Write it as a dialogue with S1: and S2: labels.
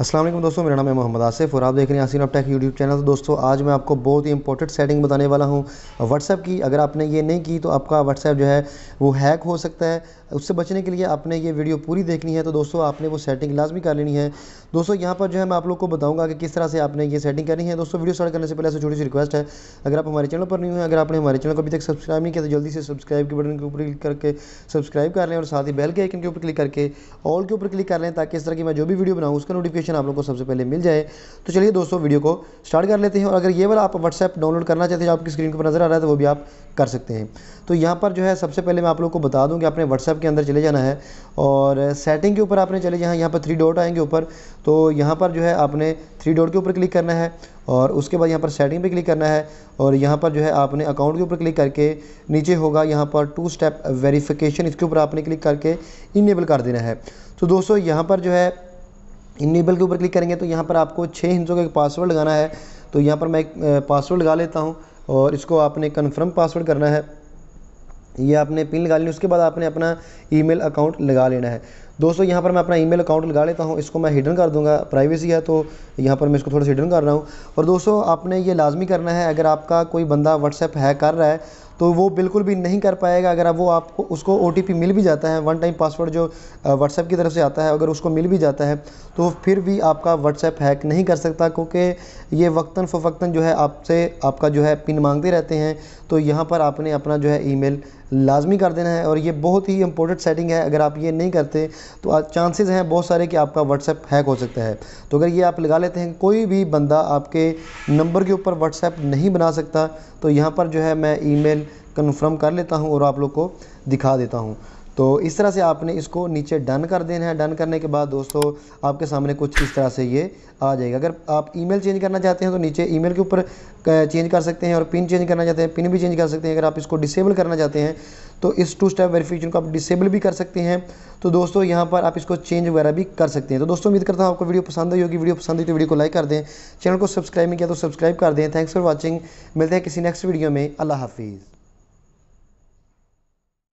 S1: असलम दोस्तों मेरा नाम है मोहम्मद आसिफ और आप देख रहे हैं आसिन अपटेक यूट्यूब चैनल तो दोस्तों आज मैं आपको बहुत ही इंपॉर्टेंट सेटिंग बताने वाला हूँ व्हाट्सएप की अगर आपने ये नहीं की तो आपका व्हाट्सएप जो है वो हैक हो सकता है उससे बचने के लिए आपने ये वीडियो पूरी देखनी है तो दोस्तों आपने वो सेटिंग लाजमी कर लेनी है दोस्तों यहाँ पर जो है मैं आप लोग को बताऊँगा कि किस तरह से आपने ये सेटिंग करनी है दोस्तों वीडियो स्टार्ट करने से पहले ऐसे छोटी सी रिक्वेस्ट है अगर आप हमारे चैनल पर नहीं हुए अगर आपने हमारे चैनल को अभी तक सब्सक्राइब नहीं किया तो जल्दी से सब्सक्राइब के बटन के ऊपर क्लिक करके सब्सक्राइब कर लें और साथ ही बेल के आइकन के ऊपर क्लिक करके ऑल के ऊपर क्लिक कर लें ताकि इस तरह की मैं जो भी वीडियो बनाऊँ उसका नोटिफिकेशन नोटिफिकेशन आप लोग को सबसे पहले मिल जाए तो चलिए दोस्तों वीडियो को स्टार्ट कर लेते हैं और अगर ये वाला आप व्हाट्सएप डाउनलोड करना चाहते हैं आपकी स्क्रीन के ऊपर नज़र आ रहा है तो वो भी आप कर सकते हैं तो यहाँ पर जो है सबसे पहले मैं आप लोग को बता दूँ कि आपने व्हाट्सएप के अंदर चले जाना है और सेटिंग के ऊपर आपने चले जाए यहाँ पर थ्री डॉट आएंगे ऊपर तो यहाँ पर जो है आपने थ्री डॉट के ऊपर क्लिक करना है और उसके बाद यहाँ पर सेटिंग पे क्लिक करना है और यहाँ पर जो है आपने अकाउंट के ऊपर क्लिक करके नीचे होगा यहाँ पर टू स्टेप वेरिफिकेशन इसके ऊपर आपने क्लिक करके इनेबल कर देना है तो दोस्तों यहाँ पर जो है इनेबल के ऊपर क्लिक करेंगे तो यहाँ पर आपको छः हिंसों का एक पासवर्ड लगाना है तो यहाँ पर मैं एक पासवर्ड लगा लेता हूँ और इसको आपने कन्फर्म पासवर्ड करना है ये आपने पिन लगा लेनी उसके बाद आपने अपना ईमेल अकाउंट लगा लेना है दोस्तों यहाँ पर मैं अपना ईमेल अकाउंट लगा लेता हूँ इसको मैं हिडन कर दूँगा प्राइवेसी है तो यहाँ पर मैं इसको थोड़ा सा हिडन कर रहा हूँ और दोस्तों आपने ये लाजमी करना है अगर आपका कोई बंदा व्हाट्सएप है कर रहा है तो वो बिल्कुल भी नहीं कर पाएगा अगर आप वो आपको उसको ओ मिल भी जाता है वन टाइम पासवर्ड जो व्हाट्सएप की तरफ से आता है अगर उसको मिल भी जाता है तो फिर भी आपका व्हाट्सएप हैक नहीं कर सकता क्योंकि ये वक्ता फ़वक्ता जो है आपसे आपका जो है पिन मांगते रहते हैं तो यहाँ पर आपने अपना जो है ईमेल लाजमी कर देना है और ये बहुत ही इंपॉर्टेंट सेटिंग है अगर आप ये नहीं करते तो चांसेस हैं बहुत सारे कि आपका व्हाट्सएप हैक हो सकता है तो अगर ये आप लगा लेते हैं कोई भी बंदा आपके नंबर के ऊपर व्हाट्सएप नहीं बना सकता तो यहाँ पर जो है मैं ई कंफर्म कर लेता हूँ और आप लोग को दिखा देता हूँ तो इस तरह से आपने इसको नीचे डन कर देना है डन करने के बाद दोस्तों आपके सामने कुछ इस तरह से ये आ जाएगा अगर आप ईमेल चेंज करना चाहते हैं तो नीचे ईमेल के ऊपर चेंज कर सकते हैं और पिन चेंज करना चाहते हैं पिन भी चेंज कर सकते हैं अगर आप इसको डिसेबल करना चाहते हैं तो इस टू स्टेप वेरिफिकेशन को आप डिसेबल भी कर सकते हैं तो दोस्तों यहाँ पर आप इसको चेंज वगैरह भी कर सकते हैं तो दोस्तों उम्मीद करता हूँ आपको वीडियो पसंद आई होगी वीडियो पसंद आई तो वीडियो को लाइक कर दें चैनल को सब्सक्राइब नहीं किया तो सब्सक्राइब कर दें थैंक्स फॉर वॉचिंग मिलते हैं किसी नेक्स्ट वीडियो में अल्लाह हाफिज़